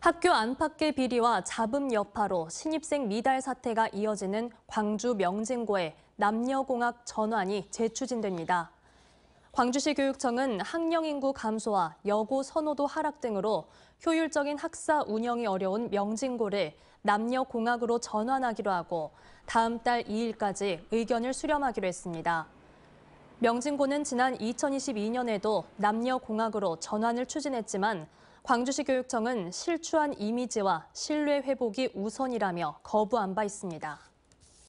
학교 안팎의 비리와 잡음 여파로 신입생 미달 사태가 이어지는 광주 명진고의 남녀공학 전환이 재추진됩니다. 광주시 교육청은 학령 인구 감소와 여고 선호도 하락 등으로 효율적인 학사 운영이 어려운 명진고를 남녀공학으로 전환하기로 하고 다음 달 2일까지 의견을 수렴하기로 했습니다. 명진고는 지난 2022년에도 남녀공학으로 전환을 추진했지만 광주시 교육청은 실추한 이미지와 신뢰 회복이 우선이라며 거부한 바 있습니다.